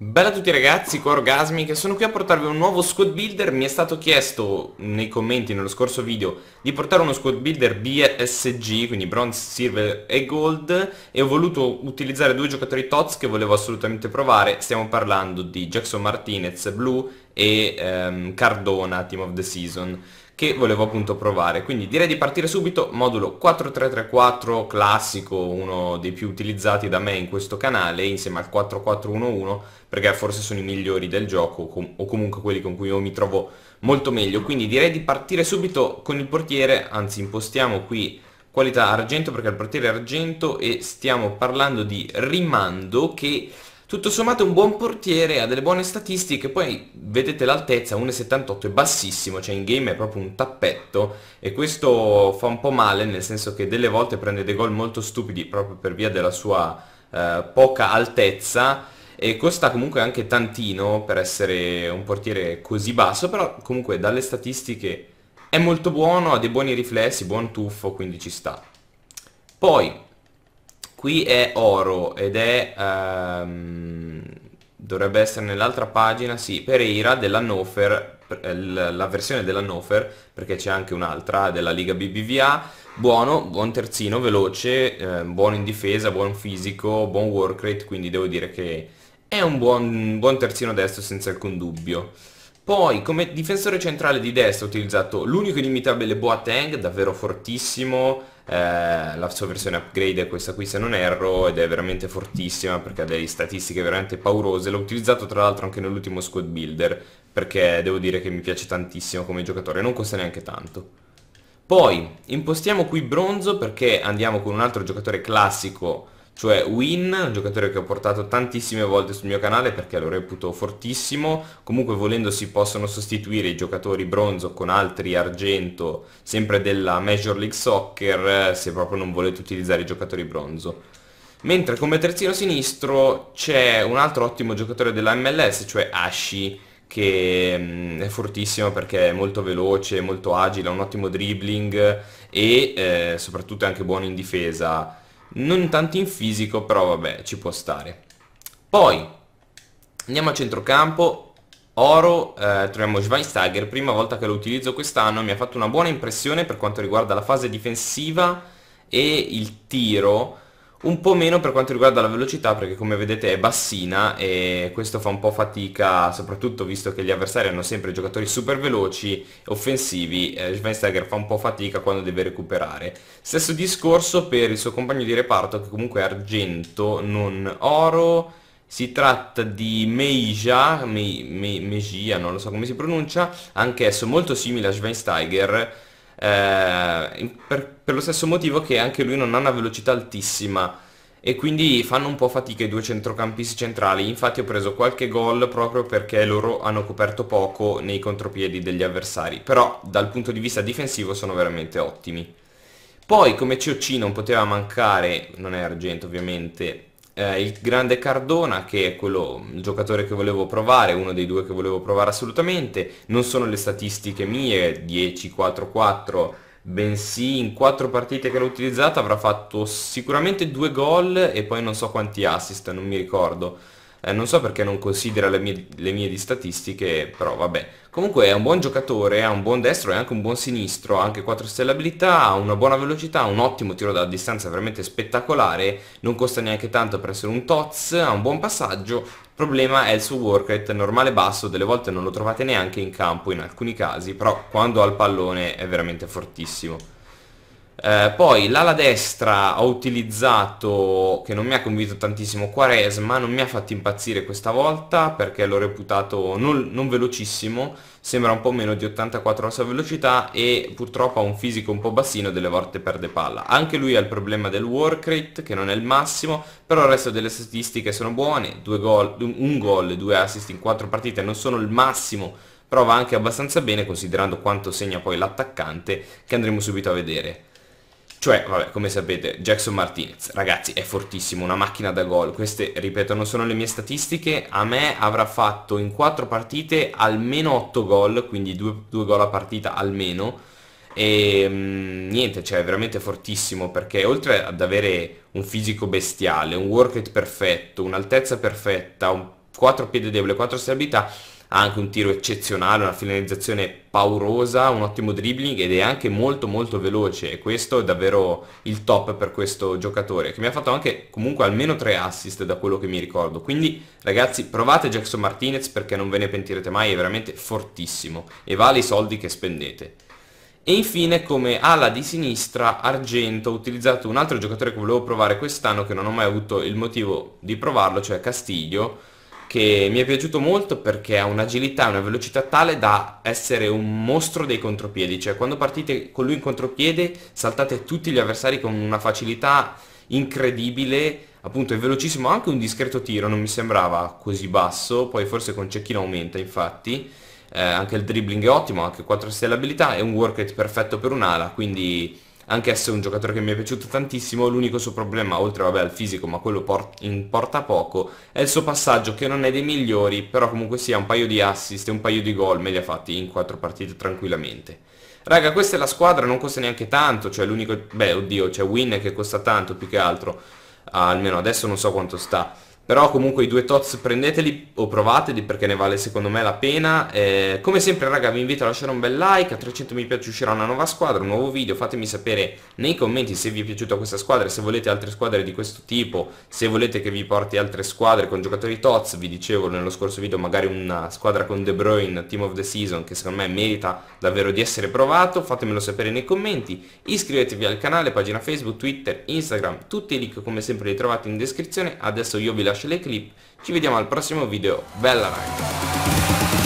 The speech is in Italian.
Bella a tutti ragazzi, qua che sono qui a portarvi un nuovo squad builder, mi è stato chiesto nei commenti nello scorso video di portare uno squad builder BSG, quindi bronze, silver e gold e ho voluto utilizzare due giocatori TOTS che volevo assolutamente provare, stiamo parlando di Jackson Martinez Blue e ehm, Cardona, team of the season che volevo appunto provare. Quindi direi di partire subito, modulo 4334 classico, uno dei più utilizzati da me in questo canale, insieme al 4411, perché forse sono i migliori del gioco, com o comunque quelli con cui io mi trovo molto meglio. Quindi direi di partire subito con il portiere, anzi impostiamo qui qualità argento perché il portiere è argento e stiamo parlando di rimando che tutto sommato un buon portiere, ha delle buone statistiche, poi vedete l'altezza, 1,78 è bassissimo, cioè in game è proprio un tappetto e questo fa un po' male nel senso che delle volte prende dei gol molto stupidi proprio per via della sua eh, poca altezza e costa comunque anche tantino per essere un portiere così basso, però comunque dalle statistiche è molto buono, ha dei buoni riflessi, buon tuffo, quindi ci sta. Poi qui è oro ed è ehm, dovrebbe essere nell'altra pagina sì Pereira dell'Hannover eh, la versione dell'Hannover perché c'è anche un'altra eh, della Liga BBVA buono buon terzino veloce eh, buono in difesa buon fisico buon work rate quindi devo dire che è un buon, buon terzino destro senza alcun dubbio poi come difensore centrale di destra ho utilizzato l'unico inimitabile Boateng davvero fortissimo eh, la sua versione upgrade è questa qui se non erro ed è veramente fortissima perché ha delle statistiche veramente paurose, l'ho utilizzato tra l'altro anche nell'ultimo squad builder perché devo dire che mi piace tantissimo come giocatore, non costa neanche tanto. Poi impostiamo qui bronzo perché andiamo con un altro giocatore classico cioè Win, un giocatore che ho portato tantissime volte sul mio canale perché lo reputo fortissimo, comunque volendo si possono sostituire i giocatori bronzo con altri argento, sempre della Major League Soccer, se proprio non volete utilizzare i giocatori bronzo. Mentre come terzino sinistro c'è un altro ottimo giocatore della MLS, cioè Ashi, che mm, è fortissimo perché è molto veloce, molto agile, ha un ottimo dribbling e eh, soprattutto è anche buono in difesa non tanto in fisico, però vabbè, ci può stare. Poi, andiamo a centrocampo, Oro, eh, troviamo Schweinsteiger, prima volta che lo utilizzo quest'anno, mi ha fatto una buona impressione per quanto riguarda la fase difensiva e il tiro, un po' meno per quanto riguarda la velocità perché come vedete è bassina e questo fa un po' fatica soprattutto visto che gli avversari hanno sempre giocatori super veloci, offensivi, eh, Schweinsteiger fa un po' fatica quando deve recuperare. Stesso discorso per il suo compagno di reparto che comunque è argento, non oro, si tratta di Meija, Me, Me, Mejia, non lo so come si pronuncia, anch'esso molto simile a Schweinsteiger eh, per, per, lo stesso motivo che anche lui non ha una velocità altissima e quindi fanno un po' fatica i due centrocampisti centrali, infatti ho preso qualche gol proprio perché loro hanno coperto poco nei contropiedi degli avversari, però dal punto di vista difensivo sono veramente ottimi. Poi come COC non poteva mancare, non è argento ovviamente, eh, il grande Cardona che è quello, il giocatore che volevo provare, uno dei due che volevo provare assolutamente, non sono le statistiche mie, 10-4-4, bensì in quattro partite che l'ho utilizzata avrà fatto sicuramente due gol e poi non so quanti assist, non mi ricordo eh, non so perché non considera le mie, le mie di statistiche, però vabbè. Comunque è un buon giocatore, ha un buon destro e anche un buon sinistro, ha anche 4 stelle abilità, ha una buona velocità, un ottimo tiro da distanza veramente spettacolare, non costa neanche tanto per essere un toz, ha un buon passaggio, il problema è il suo work rate normale basso, delle volte non lo trovate neanche in campo in alcuni casi, però quando ha il pallone è veramente fortissimo. Eh, poi l'ala destra ho utilizzato, che non mi ha convinto tantissimo, Quaresma, non mi ha fatto impazzire questa volta perché l'ho reputato non, non, velocissimo, sembra un po' meno di 84 la sua velocità e purtroppo ha un fisico un po' bassino, e delle volte perde palla. Anche lui ha il problema del work rate che non è il massimo, però il resto delle statistiche sono buone, goal, un gol, e due assist in quattro partite non sono il massimo però va anche abbastanza bene considerando quanto segna poi l'attaccante che andremo subito a vedere. Cioè, vabbè, come sapete, Jackson Martinez, ragazzi, è fortissimo, una macchina da gol. Queste, ripeto, non sono le mie statistiche. A me avrà fatto in 4 partite almeno 8 gol, quindi 2, 2 gol a partita almeno. E mh, mm, niente, cioè, è veramente fortissimo perché oltre ad avere un fisico bestiale, un work rate perfetto, un'altezza perfetta, un 4 piede debole, 4 stabilità, ha anche un tiro eccezionale, una finalizzazione paurosa, un ottimo dribbling ed è anche molto molto veloce e questo è davvero il top per questo giocatore che mi ha fatto anche comunque almeno tre assist da quello che mi ricordo. Quindi ragazzi provate Jackson Martinez perché non ve ne pentirete mai, è veramente fortissimo e vale i soldi che spendete. E infine come ala di sinistra Argento ho utilizzato un altro giocatore che volevo provare quest'anno che non ho mai avuto il motivo di provarlo, cioè Castiglio che mi è piaciuto molto perché ha un'agilità e una velocità tale da essere un mostro dei contropiedi, cioè quando partite con lui in contropiede saltate tutti gli avversari con una facilità incredibile, appunto è velocissimo, anche un discreto tiro, non mi sembrava così basso, poi forse con cecchino aumenta infatti, eh, anche il dribbling è ottimo, anche 4 stelle abilità e un work rate perfetto per un'ala, quindi anche se è un giocatore che mi è piaciuto tantissimo, l'unico suo problema, oltre vabbè, al fisico, ma quello port importa poco, è il suo passaggio che non è dei migliori, però comunque sia un paio di assist e un paio di gol me li ha fatti in quattro partite tranquillamente. Raga, questa è la squadra, non costa neanche tanto, cioè l'unico... Beh, oddio, c'è cioè Win che costa tanto più che altro, ah, almeno adesso non so quanto sta però comunque i due tots prendeteli o provateli perché ne vale secondo me la pena eh, come sempre raga vi invito a lasciare un bel like a 300 mi piace uscirà una nuova squadra un nuovo video fatemi sapere nei commenti se vi è piaciuta questa squadra se volete altre squadre di questo tipo se volete che vi porti altre squadre con giocatori tots vi dicevo nello scorso video magari una squadra con De Bruyne team of the season che secondo me merita davvero di essere provato fatemelo sapere nei commenti iscrivetevi al canale pagina facebook twitter instagram tutti i link come sempre li trovate in descrizione adesso io vi lascio lascio le clip, ci vediamo al prossimo video, bella ragazzi!